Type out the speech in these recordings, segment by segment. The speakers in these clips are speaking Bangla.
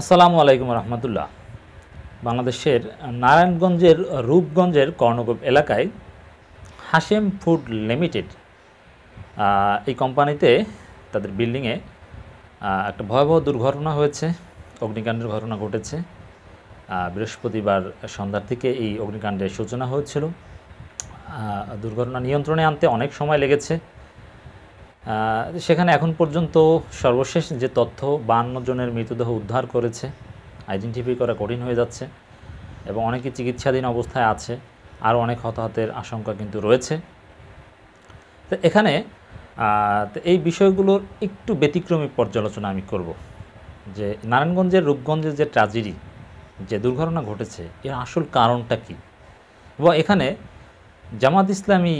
আসসালামু আলাইকুম রহমতুল্লাহ বাংলাদেশের নারায়ণগঞ্জের রূপগঞ্জের কর্ণগোপ এলাকায় হাসেম ফুড লিমিটেড এই কোম্পানিতে তাদের বিল্ডিংয়ে একটা ভয়াবহ দুর্ঘটনা হয়েছে অগ্নিকাণ্ডের ঘটনা ঘটেছে বৃহস্পতিবার সন্ধ্যার থেকে এই অগ্নিকাণ্ডের সূচনা হয়েছিল দুর্ঘটনা নিয়ন্ত্রণে আনতে অনেক সময় লেগেছে সেখানে এখন পর্যন্ত সর্বশেষ যে তথ্য বান্ন জনের মৃতদেহ উদ্ধার করেছে আইডেন্টিফাই করা কঠিন হয়ে যাচ্ছে এবং অনেকে চিকিৎসাধীন অবস্থায় আছে আর অনেক হতাহতের আশঙ্কা কিন্তু রয়েছে তো এখানে এই বিষয়গুলোর একটু ব্যতিক্রমী পর্যালোচনা আমি করব যে নারায়ণগঞ্জের রূপগঞ্জের যে ট্রাজেডি যে দুর্ঘটনা ঘটেছে এর আসল কারণটা কি এবং এখানে জামাত ইসলামী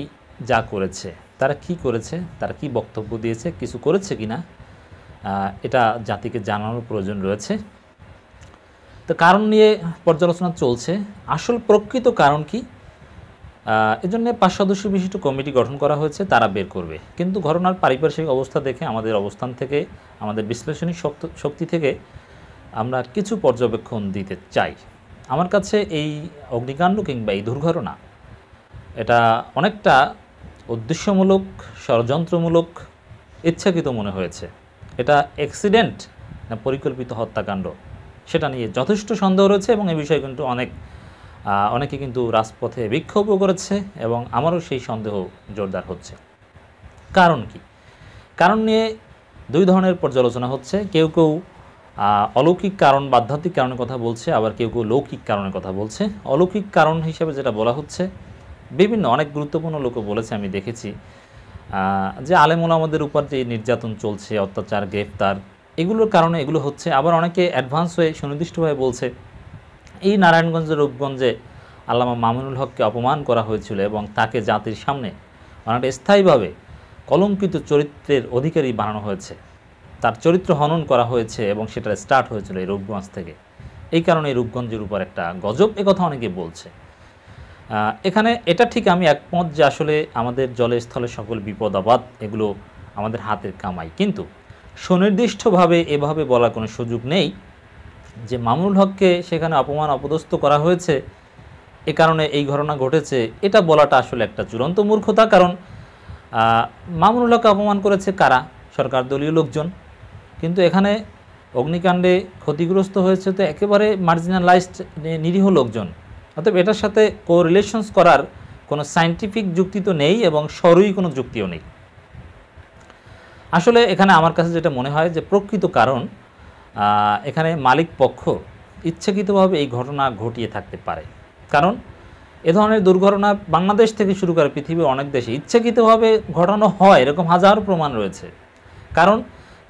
যা করেছে তারা কি করেছে তারা কি বক্তব্য দিয়েছে কিছু করেছে কি না এটা জাতিকে জানানোর প্রয়োজন রয়েছে তো কারণ নিয়ে পর্যালোচনা চলছে আসল প্রকৃত কারণ কি এজন্য পাঁচ সদস্য বিশিষ্ট কমিটি গঠন করা হয়েছে তারা বের করবে কিন্তু ঘটনার পারিপার্শ্বিক অবস্থা দেখে আমাদের অবস্থান থেকে আমাদের বিশ্লেষণী শক্তি থেকে আমরা কিছু পর্যবেক্ষণ দিতে চাই আমার কাছে এই অগ্নিকাণ্ড কিংবা এই দুর্ঘটনা এটা অনেকটা উদ্দেশ্যমূলক ষড়যন্ত্রমূলক ইচ্ছাকৃত মনে হয়েছে এটা অ্যাক্সিডেন্ট না পরিকল্পিত হত্যাকাণ্ড সেটা নিয়ে যথেষ্ট সন্দেহ রয়েছে এবং এ বিষয়ে কিন্তু অনেক অনেকে কিন্তু রাজপথে বিক্ষোভও করেছে এবং আমারও সেই সন্দেহ জোরদার হচ্ছে কারণ কি কারণ নিয়ে দুই ধরনের পর্যালোচনা হচ্ছে কেউ কেউ অলৌকিক কারণ বাধ্যাত্মিক কারণের কথা বলছে আবার কেউ কেউ লৌকিক কারণের কথা বলছে অলৌকিক কারণ হিসেবে যেটা বলা হচ্ছে বিভিন্ন অনেক গুরুত্বপূর্ণ লোকও বলেছে আমি দেখেছি যে আলেমুল আমাদের উপর যে নির্যাতন চলছে অত্যাচার গ্রেফতার এগুলোর কারণে এগুলো হচ্ছে আবার অনেকে অ্যাডভান্স হয়ে সুনির্দিষ্টভাবে বলছে এই নারায়ণগঞ্জের রূপগঞ্জে আল্লামা মামুনুল হককে অপমান করা হয়েছিল এবং তাকে জাতির সামনে অনেকটা স্থায়ীভাবে কলঙ্কিত চরিত্রের অধিকারী বানানো হয়েছে তার চরিত্র হনন করা হয়েছে এবং সেটা স্টার্ট হয়েছিল এই রূপগঞ্জ থেকে এই কারণে এই রূপগঞ্জের উপর একটা গজব একথা অনেকে বলছে এখানে এটা ঠিক আমি একমত যে আসলে আমাদের জলস্থলে সকল বিপদ আবাদ এগুলো আমাদের হাতের কামাই কিন্তু সুনির্দিষ্টভাবে এভাবে বলার কোনো সুযোগ নেই যে মামুনুল হককে সেখানে অপমান অপদস্থ করা হয়েছে এ কারণে এই ঘটনা ঘটেছে এটা বলাটা আসলে একটা চূড়ান্ত মূর্খতা কারণ মামুনুল হককে অপমান করেছে কারা সরকার দলীয় লোকজন কিন্তু এখানে অগ্নিকাণ্ডে ক্ষতিগ্রস্ত হয়েছে তো একেবারে মার্জিনালাইজড নিরীহ লোকজন অতএব এটার সাথে কোরিলেশনস করার কোনো সাইন্টিফিক যুক্তি তো নেই এবং সরই কোনো যুক্তিও নেই আসলে এখানে আমার কাছে যেটা মনে হয় যে প্রকৃত কারণ এখানে মালিক পক্ষ ইচ্ছাকৃতভাবে এই ঘটনা ঘটিয়ে থাকতে পারে কারণ এ ধরনের দুর্ঘটনা বাংলাদেশ থেকে শুরু করে পৃথিবীর অনেক দেশে ইচ্ছাকৃতভাবে ঘটানো হয় এরকম হাজারো প্রমাণ রয়েছে কারণ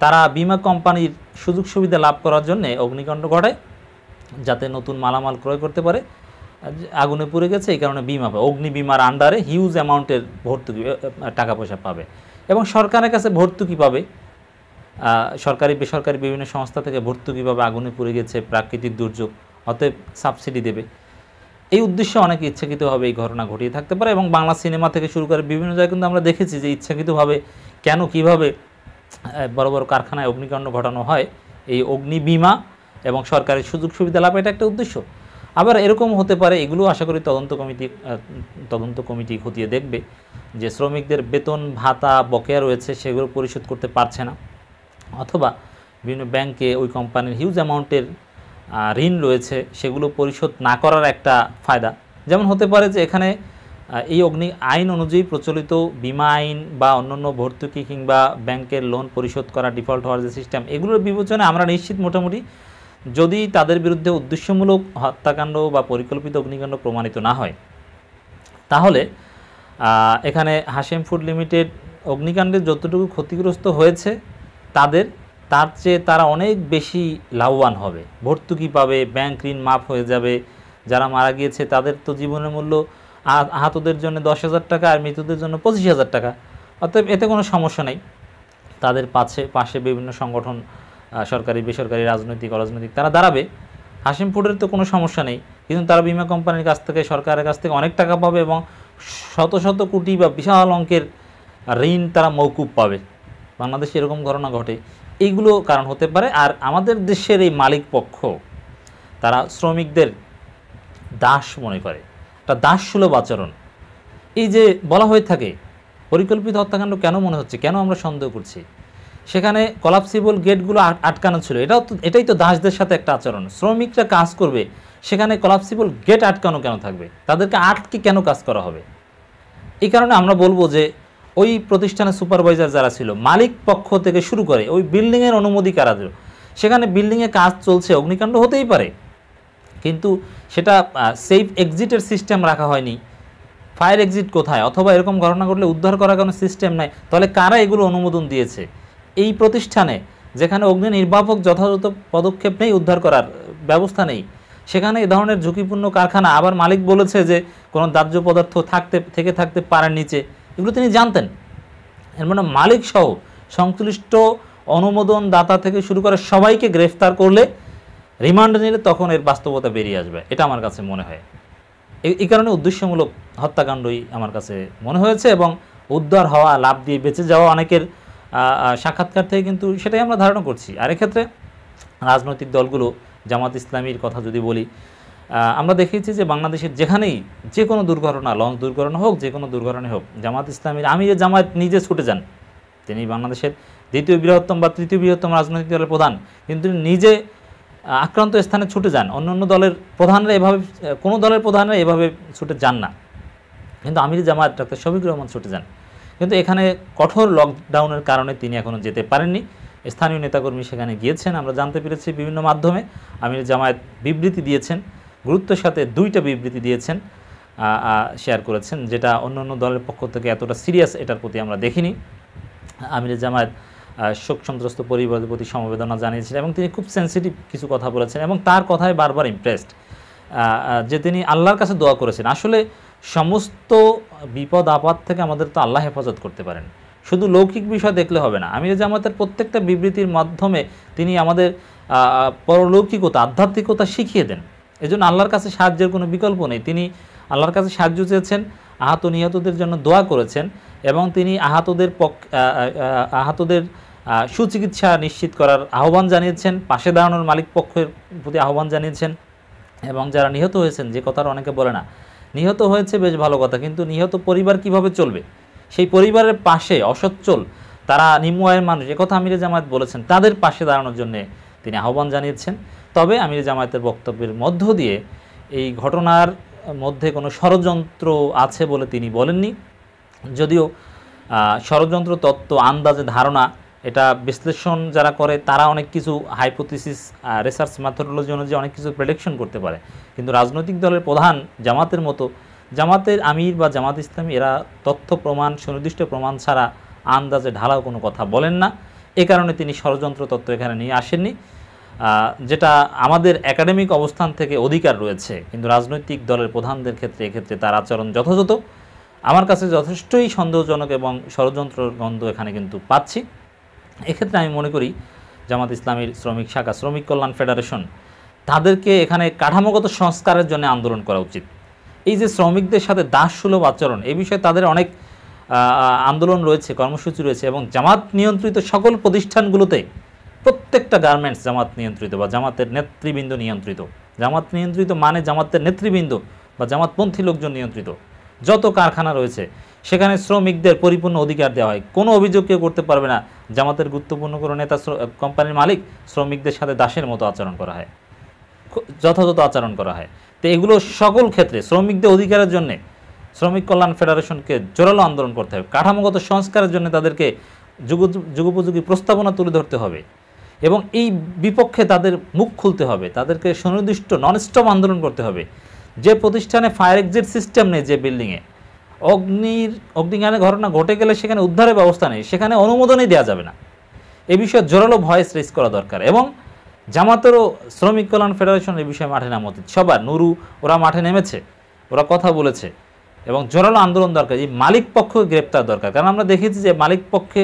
তারা বিমা কোম্পানির সুযোগ সুবিধা লাভ করার জন্যে অগ্নিকাণ্ড ঘটে যাতে নতুন মালামাল ক্রয় করতে পারে আগুনে পুড়ে গেছে এই কারণে বিমা পাবে অগ্নি বিমার আন্ডারে হিউজ অ্যামাউন্টের ভর্তুকি টাকা পয়সা পাবে এবং সরকারের কাছে ভর্তুকি পাবে সরকারি বেসরকারি বিভিন্ন সংস্থা থেকে ভর্তুকি পাবে আগুনে পুড়ে গেছে প্রাকৃতিক দুর্যোগ অতএব সাবসিডি দেবে এই উদ্দেশ্যে অনেকে ইচ্ছাকৃতভাবে এই ঘটনা ঘটিয়ে থাকতে পারে এবং বাংলা সিনেমা থেকে শুরু করে বিভিন্ন জায়গায় কিন্তু আমরা দেখেছি যে ইচ্ছাকৃতভাবে কেন কিভাবে বড় বড় কারখানায় অগ্নিকাণ্ড ঘটানো হয় এই অগ্নি বিমা এবং সরকারের সুযোগ সুবিধা লাভ এটা একটা উদ্দেশ্য আবার এরকম হতে পারে এগুলো আশা করি তদন্ত কমিটি তদন্ত কমিটি খতিয়ে দেখবে যে শ্রমিকদের বেতন ভাতা বকেয়া রয়েছে সেগুলো পরিশোধ করতে পারছে না অথবা বিভিন্ন ব্যাংকে ওই কোম্পানির হিউজ অ্যামাউন্টের ঋণ রয়েছে সেগুলো পরিশোধ না করার একটা ফায়দা যেমন হতে পারে যে এখানে এই অগ্নি আইন অনুযায়ী প্রচলিত বিমা আইন বা অন্যান্য ভর্তুকি কিংবা ব্যাংকের লোন পরিশোধ করা ডিফল্ট হওয়ার যে সিস্টেম এগুলোর বিবেচনায় আমরা নিশ্চিত মোটামুটি যদি তাদের বিরুদ্ধে উদ্দেশ্যমূলক হত্যাকাণ্ড বা পরিকল্পিত অগ্নিকাণ্ড প্রমাণিত না হয় তাহলে এখানে হাসিম ফুড লিমিটেড অগ্নিকাণ্ডে যতটুকু ক্ষতিগ্রস্ত হয়েছে তাদের তার চেয়ে তারা অনেক বেশি লাভবান হবে ভর্তুকি পাবে ব্যাংক ঋণ মাফ হয়ে যাবে যারা মারা গিয়েছে তাদের তো জীবনের মূল্য আহতদের জন্য দশ হাজার টাকা আর মৃতদের জন্য পঁচিশ হাজার টাকা অতএব এতে কোনো সমস্যা নেই তাদের পাশে পাশে বিভিন্ন সংগঠন সরকারি বেসরকারি রাজনৈতিক অরাজনৈতিক তারা দাঁড়াবে হাসিমপুরের তো কোনো সমস্যা নেই কিন্তু তারা বিমা কোম্পানির কাছ থেকে সরকারের কাছ থেকে অনেক টাকা পাবে এবং শত শত কোটি বা বিশাল অঙ্কের ঋণ তারা মৌকুব পাবে বাংলাদেশে এরকম ঘটনা ঘটে এইগুলো কারণ হতে পারে আর আমাদের দেশের এই মালিক পক্ষ তারা শ্রমিকদের দাস মনে করে একটা দাস সুলভ আচরণ এই যে বলা হয়ে থাকে পরিকল্পিত হত্যাকাণ্ড কেন মনে হচ্ছে কেন আমরা সন্দেহ করছি সেখানে কলাপসিবল গেটগুলো আটকানো ছিল এটাও তো এটাই তো দাসদের সাথে একটা আচরণ শ্রমিকরা কাজ করবে সেখানে কলাপসিবল গেট আটকানো কেন থাকবে তাদেরকে আটকে কেন কাজ করা হবে এই কারণে আমরা বলবো যে ওই প্রতিষ্ঠানের সুপারভাইজার যারা ছিল মালিক পক্ষ থেকে শুরু করে ওই বিল্ডিংয়ের অনুমতি কারা ছিল সেখানে বিল্ডিংয়ে কাজ চলছে অগ্নিকাণ্ড হতেই পারে কিন্তু সেটা সেফ এক্সিটের সিস্টেম রাখা হয়নি ফায়ার এক্সিট কোথায় অথবা এরকম ঘটনা ঘটলে উদ্ধার করার কোনো সিস্টেম নাই তাহলে কারা এগুলো অনুমোদন দিয়েছে এই প্রতিষ্ঠানে যেখানে অগ্নি নির্বাপক যথাযথ পদক্ষেপ নেই উদ্ধার করার ব্যবস্থা নেই সেখানে এ ধরনের ঝুঁকিপূর্ণ কারখানা আবার মালিক বলেছে যে কোনো দাহ্য পদার্থ থাকতে থেকে থাকতে পারার নিচে এগুলো তিনি জানতেন এর মানে মালিক সহ সংশ্লিষ্ট অনুমোদন দাতা থেকে শুরু করে সবাইকে গ্রেফতার করলে রিমান্ড নিলে তখন এর বাস্তবতা বেরিয়ে আসবে এটা আমার কাছে মনে হয় এই কারণে উদ্দেশ্যমূলক হত্যাকাণ্ডই আমার কাছে মনে হয়েছে এবং উদ্ধার হওয়া লাভ দিয়ে বেঁচে যাওয়া অনেকের সাক্ষাৎকার থেকে কিন্তু সেটাই আমরা ধারণা করছি আর এক্ষেত্রে রাজনৈতিক দলগুলো জামাত ইসলামীর কথা যদি বলি আমরা দেখেছি যে বাংলাদেশের যেখানেই যে কোনো দুর্ঘটনা লঞ্চ দুর্ঘটনা হোক যে কোনো দুর্ঘটনা হোক জামাত ইসলামীর যে জামায়াত নিজে ছুটে যান তিনি বাংলাদেশের দ্বিতীয় বৃহত্তম বা তৃতীয় বৃহত্তম রাজনৈতিক দলের প্রধান কিন্তু নিজে আক্রান্ত স্থানে ছুটে যান অন্য অন্য দলের প্রধানরা এভাবে কোনো দলের প্রধানরা এভাবে ছুটে যান না কিন্তু আমির জামায়াত ডাক্তার শফিকুর রহমান ছুটে যান কিন্তু এখানে কঠোর লকডাউনের কারণে তিনি এখনও যেতে পারেননি স্থানীয় নেতাকর্মী সেখানে গিয়েছেন আমরা জানতে পেরেছি বিভিন্ন মাধ্যমে আমির জামায়াত বিবৃতি দিয়েছেন গুরুত্বের সাথে দুইটা বিবৃতি দিয়েছেন শেয়ার করেছেন যেটা অন্য অন্য দলের পক্ষ থেকে এতটা সিরিয়াস এটার প্রতি আমরা দেখিনি আমির জামায়াত শোক সন্ত্রস্ত পরিবারের প্রতি সমবেদনা জানিয়েছেন এবং তিনি খুব সেন্সিটিভ কিছু কথা বলেছেন এবং তার কথায় বারবার ইমপ্রেসড যে তিনি আল্লাহর কাছে দোয়া করেছেন আসলে সমস্ত বিপদ আপদ থেকে আমাদের তো আল্লাহ হেফাজত করতে পারেন শুধু লৌকিক বিষয় দেখলে হবে না আমি জামাতের প্রত্যেকটা বিবৃতির মাধ্যমে তিনি আমাদের পরলৌকিকতা আধ্যাত্মিকতা শিখিয়ে দেন এজন্য আল্লাহর কাছে সাহায্যের কোনো বিকল্প নেই তিনি আল্লাহর কাছে সাহায্য চেয়েছেন আহত নিহতদের জন্য দোয়া করেছেন এবং তিনি আহতদের পক আহতদের সুচিকিৎসা নিশ্চিত করার আহ্বান জানিয়েছেন পাশে দাঁড়ানোর মালিক পক্ষের প্রতি আহ্বান জানিয়েছেন এবং যারা নিহত হয়েছেন যে কথার অনেকে বলে না নিহত হয়েছে বেশ ভালো কথা কিন্তু নিহত পরিবার কিভাবে চলবে সেই পরিবারের পাশে অসচ্ছল তারা নিম্ন আয়ের মানুষ একথা আমিরে জামায়াত বলেছেন তাদের পাশে দাঁড়ানোর জন্য তিনি আহ্বান জানিয়েছেন তবে আমির জামায়াতের বক্তব্যের মধ্য দিয়ে এই ঘটনার মধ্যে কোনো ষড়যন্ত্র আছে বলে তিনি বলেননি যদিও ষড়যন্ত্র তত্ত্ব আন্দাজে ধারণা এটা বিশ্লেষণ যারা করে তারা অনেক কিছু হাইপোথিসিস রিসার্চ ম্যাথোডোলজি অনুযায়ী অনেক কিছু প্রেডিকশন করতে পারে কিন্তু রাজনৈতিক দলের প্রধান জামাতের মতো জামাতের আমির বা জামাত ইসলাম এরা তথ্য প্রমাণ সুনির্দিষ্ট প্রমাণ ছাড়া আন্দাজে ঢালাও কোনো কথা বলেন না এ কারণে তিনি ষড়যন্ত্র তত্ত্ব এখানে নিয়ে আসেননি যেটা আমাদের একাডেমিক অবস্থান থেকে অধিকার রয়েছে কিন্তু রাজনৈতিক দলের প্রধানদের ক্ষেত্রে এক্ষেত্রে তার আচরণ যথাযথ আমার কাছে যথেষ্টই সন্দেহজনক এবং ষড়যন্ত্র গন্ধ এখানে কিন্তু পাচ্ছি এক্ষেত্রে আমি মনে করি জামাত ইসলামীর শ্রমিক শাখা শ্রমিক কল্যাণ ফেডারেশন তাদেরকে এখানে কাঠামোগত সংস্কারের জন্য আন্দোলন করা উচিত এই যে শ্রমিকদের সাথে দাস সুলভ আচরণ এই বিষয়ে তাদের অনেক আন্দোলন রয়েছে কর্মসূচি রয়েছে এবং জামাত নিয়ন্ত্রিত সকল প্রতিষ্ঠানগুলোতে প্রত্যেকটা গার্মেন্টস জামাত নিয়ন্ত্রিত বা জামাতের নেতৃবৃন্দ নিয়ন্ত্রিত জামাত নিয়ন্ত্রিত মানে জামাতের নেতৃবৃন্দ বা জামাতপন্থী লোকজন নিয়ন্ত্রিত যত কারখানা রয়েছে সেখানে শ্রমিকদের পরিপূর্ণ অধিকার দেওয়া হয় কোনো অভিযোগ কেউ করতে পারবে না জামাতের গুরুত্বপূর্ণ কোনো নেতা কোম্পানির মালিক শ্রমিকদের সাথে দাসের মতো আচরণ করা হয় যথাযথ আচরণ করা হয় তো এগুলো সকল ক্ষেত্রে শ্রমিকদের অধিকারের জন্যে শ্রমিক কল্যাণ ফেডারেশনকে জোরালো আন্দোলন করতে হবে কাঠামোগত সংস্কারের জন্য তাদেরকে যুগ যুগোপযোগী প্রস্তাবনা তুলে ধরতে হবে এবং এই বিপক্ষে তাদের মুখ খুলতে হবে তাদেরকে সুনির্দিষ্ট ননস্টপ আন্দোলন করতে হবে যে প্রতিষ্ঠানে ফায়ার এক্সিট সিস্টেম নেই যে বিল্ডিংয়ে অগ্নির অগ্নিকাণ্ডের ঘটনা ঘটে গেলে সেখানে উদ্ধারের ব্যবস্থা নেই সেখানে অনুমোদনই দেওয়া যাবে না এ বিষয়ে জোরালো ভয়েস রেস করা দরকার এবং জামাতেরও শ্রমিক কল্যাণ ফেডারেশন এ বিষয়ে মাঠে নামা উচিত সবার নুরু ওরা মাঠে নেমেছে ওরা কথা বলেছে এবং জোরালো আন্দোলন দরকার যে মালিক পক্ষ গ্রেপ্তার দরকার কারণ আমরা দেখেছি যে মালিক পক্ষে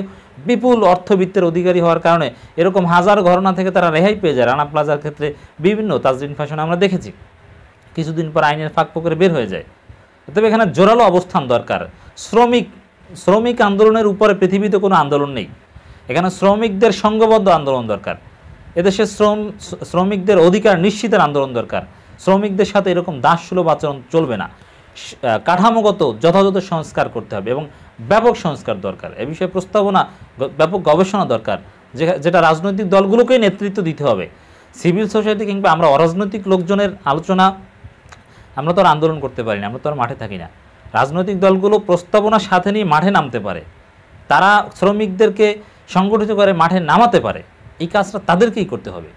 বিপুল অর্থবিত্তের অধিকারী হওয়ার কারণে এরকম হাজার ঘটনা থেকে তারা রেহাই পেয়ে যায় রানা প্লাজার ক্ষেত্রে বিভিন্ন তাজরিন ফ্যাশন আমরা দেখেছি কিছুদিন পর আইনের ফাঁক পকরে বের হয়ে যায় তবে এখানে জোরালো অবস্থান দরকার শ্রমিক শ্রমিক আন্দোলনের উপরে পৃথিবীতে কোনো আন্দোলন নেই এখানে শ্রমিকদের সংঘবদ্ধ আন্দোলন দরকার এদেশে শ্রম শ্রমিকদের অধিকার নিশ্চিতের আন্দোলন দরকার শ্রমিকদের সাথে এরকম দাসসুলভ আচরণ চলবে না কাঠামোগত যথাযথ সংস্কার করতে হবে এবং ব্যাপক সংস্কার দরকার এ বিষয়ে প্রস্তাবনা ব্যাপক গবেষণা দরকার যেটা রাজনৈতিক দলগুলোকেই নেতৃত্ব দিতে হবে সিভিল সোসাইটি কিংবা আমরা অরাজনৈতিক লোকজনের আলোচনা আমরা তো আর আন্দোলন করতে পারি না আমরা তো আর মাঠে থাকি না রাজনৈতিক দলগুলো প্রস্তাবনার সাথে নিয়ে মাঠে নামতে পারে তারা শ্রমিকদেরকে সংগঠিত করে মাঠে নামাতে পারে এই কাজটা তাদেরকেই করতে হবে